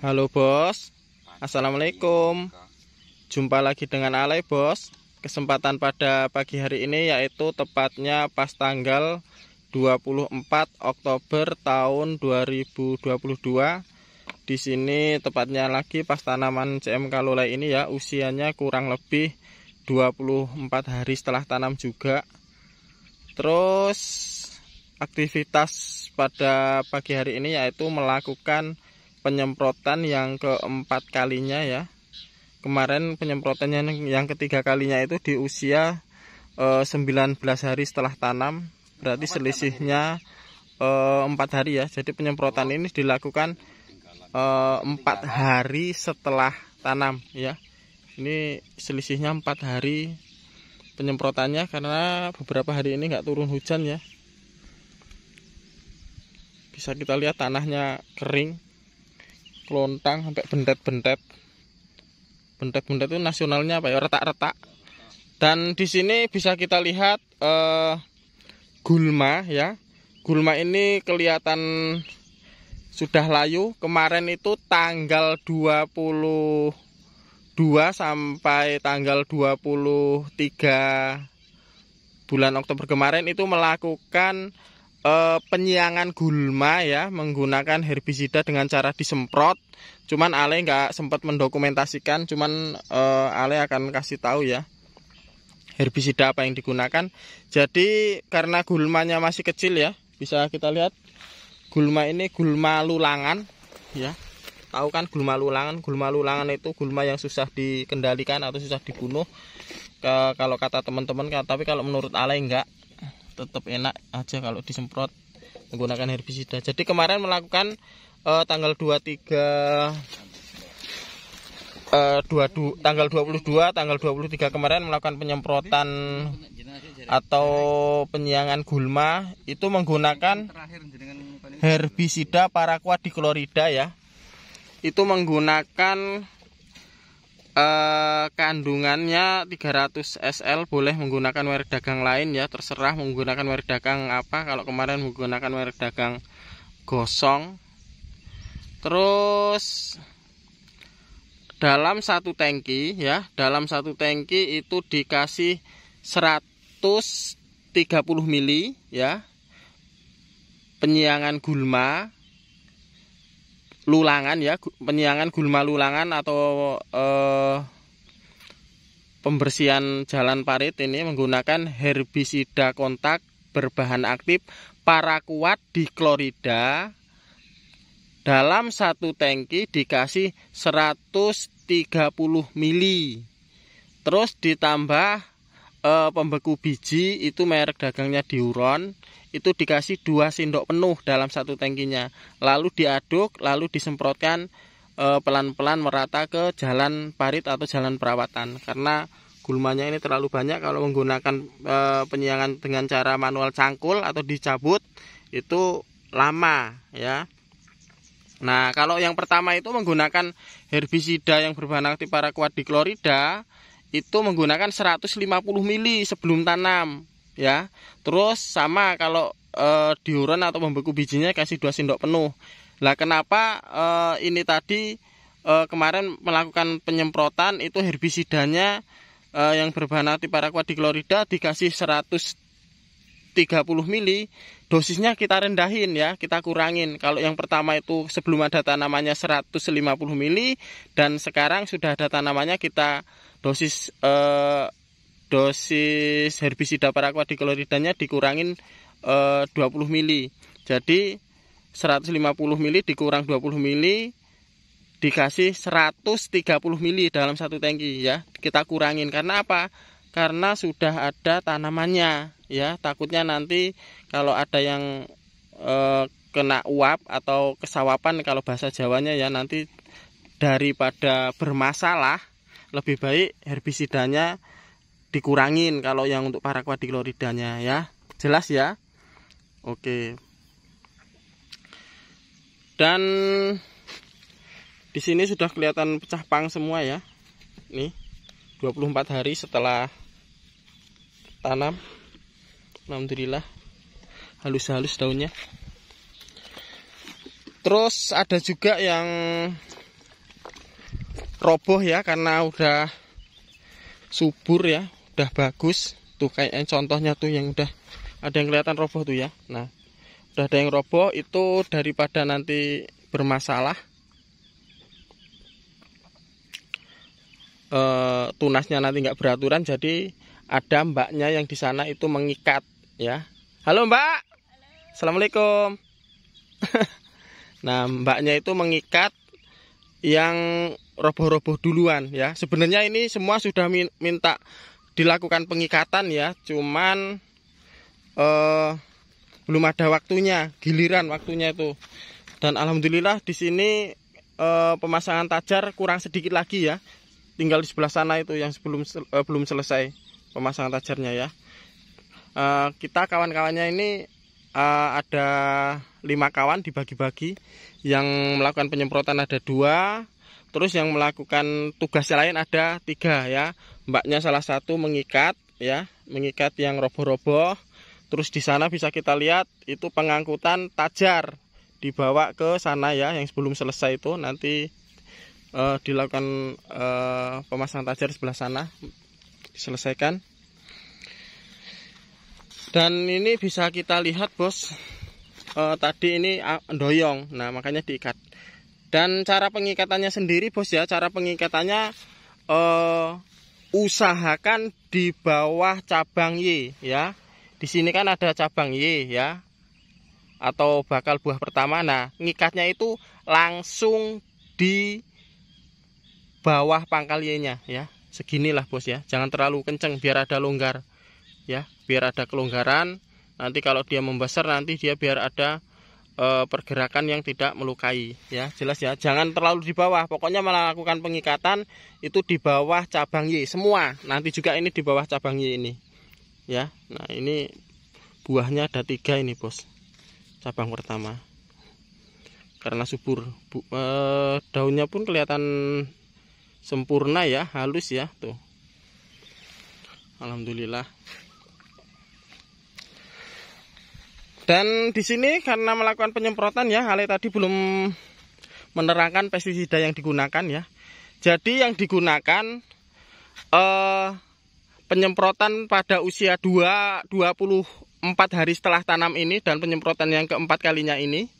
Halo bos, Assalamualaikum Jumpa lagi dengan Alay bos Kesempatan pada pagi hari ini yaitu tepatnya pas tanggal 24 Oktober tahun 2022 Di sini tepatnya lagi pas tanaman CM Kalulai ini ya usianya kurang lebih 24 hari setelah tanam juga Terus aktivitas pada pagi hari ini yaitu melakukan penyemprotan yang keempat kalinya ya kemarin penyemprotannya yang ketiga kalinya itu di usia e, eh, 19 hari setelah tanam berarti selisihnya eh, empat 4 hari ya jadi penyemprotan oh. ini dilakukan eh, empat 4 hari setelah tanam ya ini selisihnya 4 hari penyemprotannya karena beberapa hari ini nggak turun hujan ya bisa kita lihat tanahnya kering lontang sampai bentet-bentet bentet-bentet itu nasionalnya apa ya retak-retak dan di sini bisa kita lihat uh, gulma ya gulma ini kelihatan sudah layu kemarin itu tanggal 22 sampai tanggal 23 bulan Oktober kemarin itu melakukan Eh, penyiangan gulma ya menggunakan herbisida dengan cara disemprot. Cuman Ale nggak sempat mendokumentasikan, cuman eh, Ale akan kasih tahu ya herbisida apa yang digunakan. Jadi karena gulmanya masih kecil ya, bisa kita lihat gulma ini gulma lulangan ya. Tahu kan gulma lulangan? Gulma lulangan itu gulma yang susah dikendalikan atau susah dibunuh. Ke, kalau kata teman-teman, tapi kalau menurut Ale enggak tetap enak aja kalau disemprot menggunakan herbisida jadi kemarin melakukan uh, tanggal 23 eh, 22, tanggal 22 tanggal 23 kemarin melakukan penyemprotan atau penyiangan gulma itu menggunakan herbisida paraquat diklorida ya itu menggunakan Eh, kandungannya 300 SL boleh menggunakan merek dagang lain ya terserah menggunakan merek dagang apa kalau kemarin menggunakan merek dagang gosong terus dalam satu tangki ya dalam satu tangki itu dikasih 130 mili ya penyiangan gulma lulangan ya penyiangan gulma lulangan atau eh, pembersihan jalan parit ini menggunakan herbisida kontak berbahan aktif parakuat klorida dalam satu tangki dikasih 130 mili terus ditambah e, pembeku biji itu merek dagangnya Diuron itu dikasih dua sendok penuh dalam satu tangkinya lalu diaduk lalu disemprotkan eh, pelan-pelan merata ke jalan parit atau jalan perawatan karena gulmanya ini terlalu banyak kalau menggunakan e, penyiangan dengan cara manual cangkul atau dicabut itu lama ya Nah, kalau yang pertama itu menggunakan herbisida yang berbahan aktif paraquat diklorida, itu menggunakan 150 mili sebelum tanam ya terus sama kalau e, diuran atau membeku bijinya kasih dua sendok penuh lah kenapa e, ini tadi e, kemarin melakukan penyemprotan itu herbisidanya e, yang berbahan anti klorida dikasih 130 mili dosisnya kita rendahin ya kita kurangin kalau yang pertama itu sebelum ada tanamannya 150 mili dan sekarang sudah ada tanamannya kita dosis eh, dosis herbisida paraquat dikloridanya dikurangin eh, 20 mili. Jadi 150 mili dikurang 20 mili dikasih 130 mili dalam satu tangki ya. Kita kurangin karena apa? Karena sudah ada tanamannya ya. Takutnya nanti kalau ada yang eh, kena uap atau kesawapan kalau bahasa Jawanya ya nanti daripada bermasalah lebih baik herbisidanya dikurangin kalau yang untuk para ya jelas ya oke dan di sini sudah kelihatan pecah pang semua ya nih 24 hari setelah tanam Alhamdulillah halus-halus daunnya terus ada juga yang roboh ya karena udah subur ya udah bagus tuh kayak contohnya tuh yang udah ada yang kelihatan roboh tuh ya nah udah ada yang roboh itu daripada nanti bermasalah e, tunasnya nanti nggak beraturan jadi ada mbaknya yang di sana itu mengikat ya halo mbak halo. assalamualaikum nah mbaknya itu mengikat yang roboh-roboh duluan ya. Sebenarnya ini semua sudah minta dilakukan pengikatan ya, cuman eh, belum ada waktunya, giliran waktunya itu. Dan alhamdulillah di sini eh, pemasangan tajar kurang sedikit lagi ya. Tinggal di sebelah sana itu yang sebelum eh, belum selesai pemasangan tajarnya ya. Eh, kita kawan-kawannya ini uh, ada lima kawan dibagi-bagi yang melakukan penyemprotan ada dua terus yang melakukan tugas lain ada tiga ya mbaknya salah satu mengikat ya mengikat yang roboh-roboh terus di sana bisa kita lihat itu pengangkutan tajar dibawa ke sana ya yang sebelum selesai itu nanti uh, dilakukan uh, pemasangan tajar sebelah sana diselesaikan dan ini bisa kita lihat bos eh, tadi ini ah, doyong nah makanya diikat dan cara pengikatannya sendiri bos ya cara pengikatannya eh, usahakan di bawah cabang Y ya di sini kan ada cabang Y ya atau bakal buah pertama nah ngikatnya itu langsung di bawah pangkal Y nya ya seginilah bos ya jangan terlalu kenceng biar ada longgar ya biar ada kelonggaran nanti kalau dia membesar nanti dia biar ada e, pergerakan yang tidak melukai ya jelas ya jangan terlalu di bawah pokoknya melakukan pengikatan itu di bawah cabang Y semua nanti juga ini di bawah cabang Y ini ya nah ini buahnya ada tiga ini bos cabang pertama karena subur Bu, e, daunnya pun kelihatan sempurna ya halus ya tuh Alhamdulillah Dan di sini karena melakukan penyemprotan ya, Ale tadi belum menerangkan pestisida yang digunakan ya. Jadi yang digunakan eh, penyemprotan pada usia 2 24 hari setelah tanam ini dan penyemprotan yang keempat kalinya ini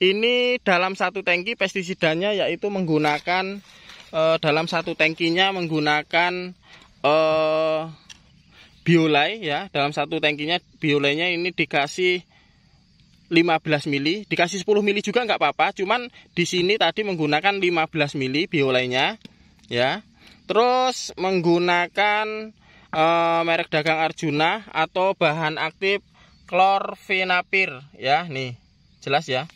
ini dalam satu tangki pestisidanya yaitu menggunakan eh, dalam satu tangkinya menggunakan eh, biolay ya dalam satu tangkinya biolaynya ini dikasih 15 mili, dikasih 10 mili juga nggak apa-apa, cuman di sini tadi menggunakan 15 mili biolainya ya. Terus menggunakan e, merek dagang Arjuna atau bahan aktif klorfenapir ya, nih. Jelas ya.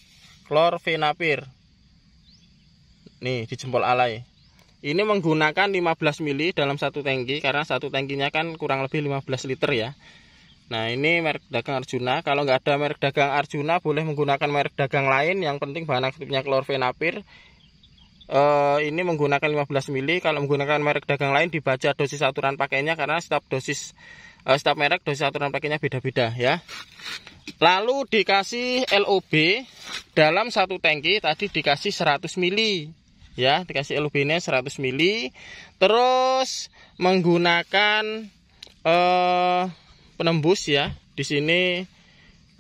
Klorfenapir. Nih, di jempol alay. Ini menggunakan 15 mili dalam satu tangki karena satu tangkinya kan kurang lebih 15 liter ya. Nah ini merek dagang Arjuna. Kalau nggak ada merek dagang Arjuna, boleh menggunakan merek dagang lain. Yang penting bahan aktifnya klorfenapir. E, eh, ini menggunakan 15 mili. Kalau menggunakan merek dagang lain, dibaca dosis aturan pakainya karena setiap dosis e, setiap merek dosis aturan pakainya beda-beda ya. Lalu dikasih LOB dalam satu tangki tadi dikasih 100 mili ya dikasih LOB-nya 100 mili. Terus menggunakan eh penembus ya. Di sini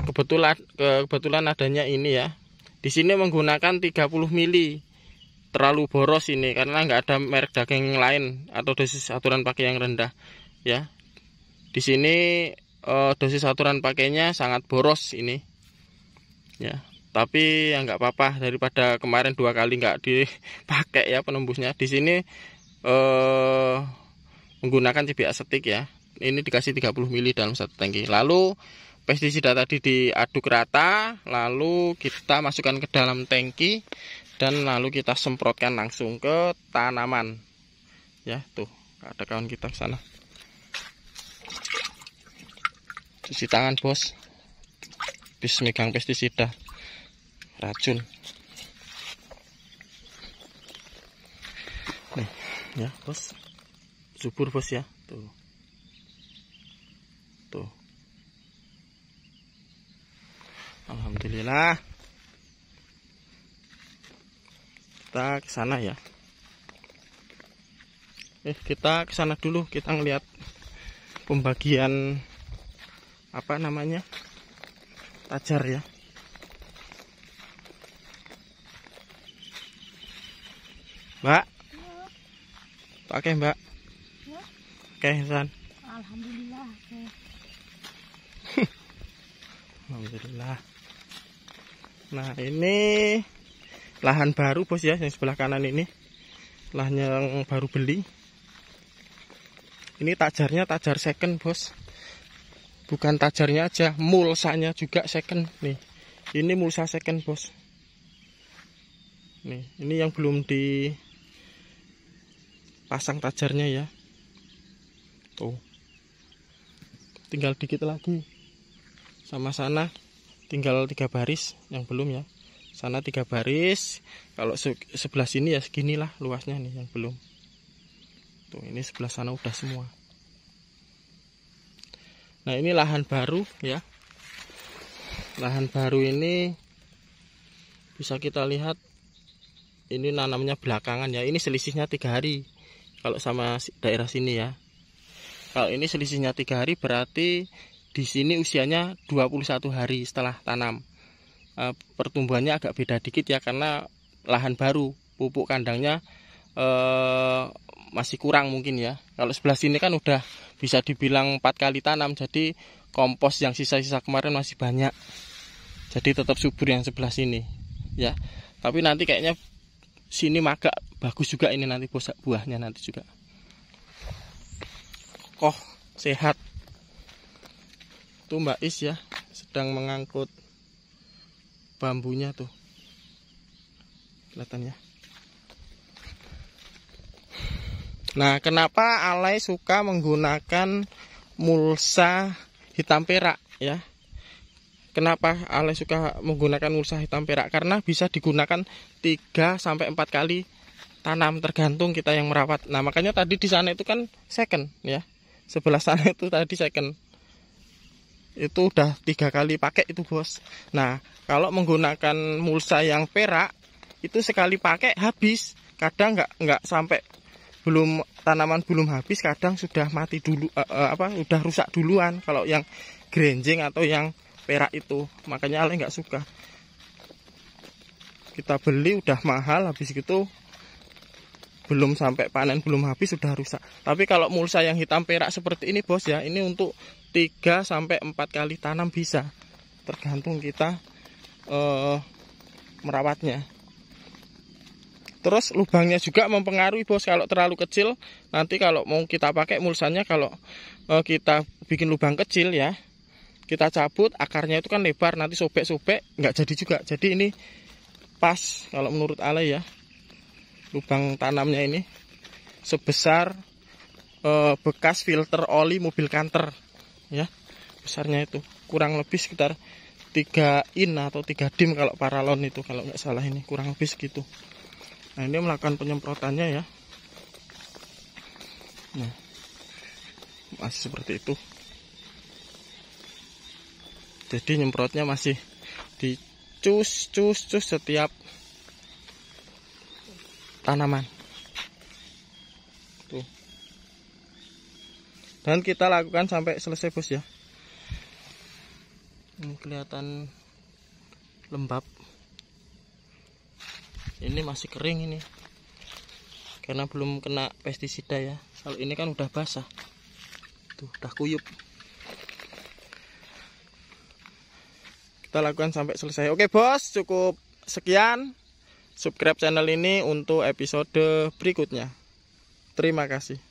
kebetulan kebetulan adanya ini ya. Di sini menggunakan 30 mili. Terlalu boros ini karena nggak ada merek daging lain atau dosis aturan pakai yang rendah ya. Di sini eh, dosis aturan pakainya sangat boros ini. Ya, tapi ya nggak apa-apa daripada kemarin dua kali nggak dipakai ya penembusnya di sini eh, menggunakan cibiak setik ya ini dikasih 30 mili dalam satu tangki lalu pestisida tadi diaduk rata lalu kita masukkan ke dalam tangki dan lalu kita semprotkan langsung ke tanaman ya tuh ada kawan kita ke sana cuci tangan bos bis megang pestisida racun nih ya bos subur bos ya tuh Tuh. Gitu. Alhamdulillah. Kita ke sana ya. Eh, kita ke sana dulu, kita ngelihat pembagian apa namanya? Tajar ya. Mbak. Oke Mbak. Oke San. Alhamdulillah. Okay. Alhamdulillah nah ini lahan baru bos ya yang sebelah kanan ini lahan yang baru beli ini tajarnya tajar second bos bukan tajarnya aja mulsanya juga second nih ini mulsa second bos nih ini yang belum dipasang tajarnya ya tuh tinggal dikit lagi sama sana tinggal tiga baris yang belum ya sana tiga baris kalau sebelah sini ya seginilah luasnya nih yang belum tuh ini sebelah sana udah semua nah ini lahan baru ya lahan baru ini bisa kita lihat ini nanamnya belakangan ya ini selisihnya tiga hari kalau sama daerah sini ya kalau ini selisihnya tiga hari berarti di sini usianya 21 hari setelah tanam e, pertumbuhannya agak beda dikit ya karena lahan baru pupuk kandangnya e, masih kurang mungkin ya kalau sebelah sini kan udah bisa dibilang empat kali tanam jadi kompos yang sisa-sisa kemarin masih banyak jadi tetap subur yang sebelah sini ya tapi nanti kayaknya sini maka bagus juga ini nanti buahnya nanti juga oh, sehat itu Mbak Is ya sedang mengangkut bambunya tuh kelihatannya nah kenapa alay suka menggunakan mulsa hitam perak ya kenapa alay suka menggunakan mulsa hitam perak karena bisa digunakan 3 sampai 4 kali tanam tergantung kita yang merawat nah makanya tadi di sana itu kan second ya sebelah sana itu tadi second itu udah tiga kali pakai itu bos nah kalau menggunakan mulsa yang perak itu sekali pakai habis kadang nggak nggak sampai belum tanaman belum habis kadang sudah mati dulu uh, uh, apa udah rusak duluan kalau yang grenjing atau yang perak itu makanya Ale nggak suka kita beli udah mahal habis gitu belum sampai panen belum habis sudah rusak tapi kalau mulsa yang hitam perak seperti ini bos ya ini untuk 3 sampai 4 kali tanam bisa tergantung kita uh, merawatnya terus lubangnya juga mempengaruhi bos kalau terlalu kecil nanti kalau mau kita pakai mulsanya kalau uh, kita bikin lubang kecil ya kita cabut akarnya itu kan lebar nanti sobek-sobek nggak jadi juga jadi ini pas kalau menurut Ale ya lubang tanamnya ini sebesar eh, bekas filter oli mobil kanter ya besarnya itu kurang lebih sekitar 3 in atau 3 dim kalau paralon itu kalau nggak salah ini kurang lebih segitu nah ini melakukan penyemprotannya ya nah masih seperti itu jadi nyemprotnya masih dicus cus cus setiap tanaman dan kita lakukan sampai selesai bos ya ini kelihatan lembab ini masih kering ini karena belum kena pestisida ya kalau ini kan udah basah tuh udah kuyup kita lakukan sampai selesai oke bos cukup sekian subscribe channel ini untuk episode berikutnya terima kasih